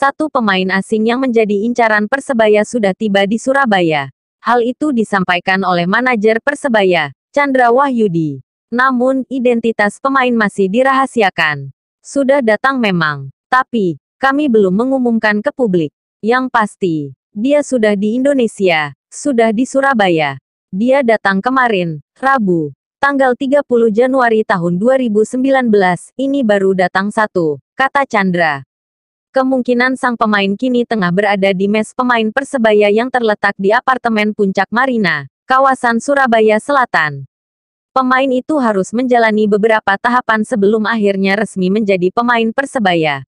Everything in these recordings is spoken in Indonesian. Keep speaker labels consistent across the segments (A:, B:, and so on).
A: satu pemain asing yang menjadi incaran Persebaya sudah tiba di Surabaya. Hal itu disampaikan oleh manajer Persebaya, Chandra Wahyudi. Namun, identitas pemain masih dirahasiakan. Sudah datang memang, tapi kami belum mengumumkan ke publik. Yang pasti, dia sudah di Indonesia, sudah di Surabaya. Dia datang kemarin, Rabu, tanggal 30 Januari tahun 2019, ini baru datang satu, kata Chandra. Kemungkinan sang pemain kini tengah berada di mes pemain Persebaya yang terletak di apartemen Puncak Marina, kawasan Surabaya Selatan. Pemain itu harus menjalani beberapa tahapan sebelum akhirnya resmi menjadi pemain Persebaya.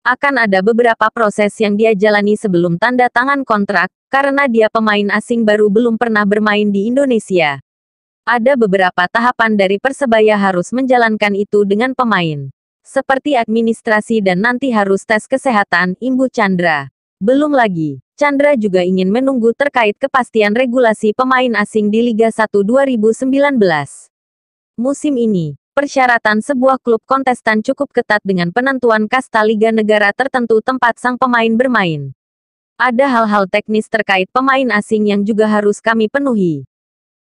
A: Akan ada beberapa proses yang dia jalani sebelum tanda tangan kontrak, karena dia pemain asing baru belum pernah bermain di Indonesia. Ada beberapa tahapan dari Persebaya harus menjalankan itu dengan pemain seperti administrasi dan nanti harus tes kesehatan, imbu Chandra. Belum lagi, Chandra juga ingin menunggu terkait kepastian regulasi pemain asing di Liga 1 2019. Musim ini, persyaratan sebuah klub kontestan cukup ketat dengan penentuan kasta liga negara tertentu tempat sang pemain bermain. Ada hal-hal teknis terkait pemain asing yang juga harus kami penuhi.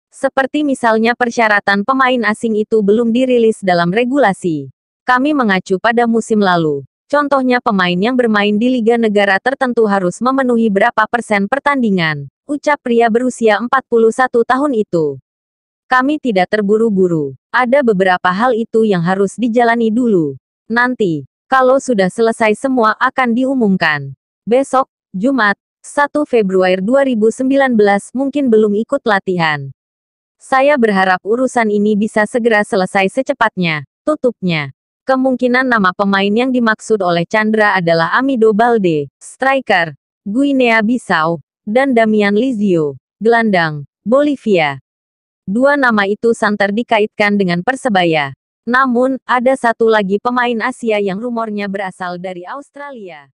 A: Seperti misalnya persyaratan pemain asing itu belum dirilis dalam regulasi. Kami mengacu pada musim lalu. Contohnya pemain yang bermain di liga negara tertentu harus memenuhi berapa persen pertandingan, ucap pria berusia 41 tahun itu. Kami tidak terburu-buru. Ada beberapa hal itu yang harus dijalani dulu. Nanti, kalau sudah selesai semua akan diumumkan. Besok, Jumat, 1 Februari 2019 mungkin belum ikut latihan. Saya berharap urusan ini bisa segera selesai secepatnya, tutupnya. Kemungkinan nama pemain yang dimaksud oleh Chandra adalah Amido Balde, striker, Guinea Bissau, dan Damian Lizio, gelandang, Bolivia. Dua nama itu santer dikaitkan dengan Persebaya. Namun, ada satu lagi pemain Asia yang rumornya berasal dari Australia.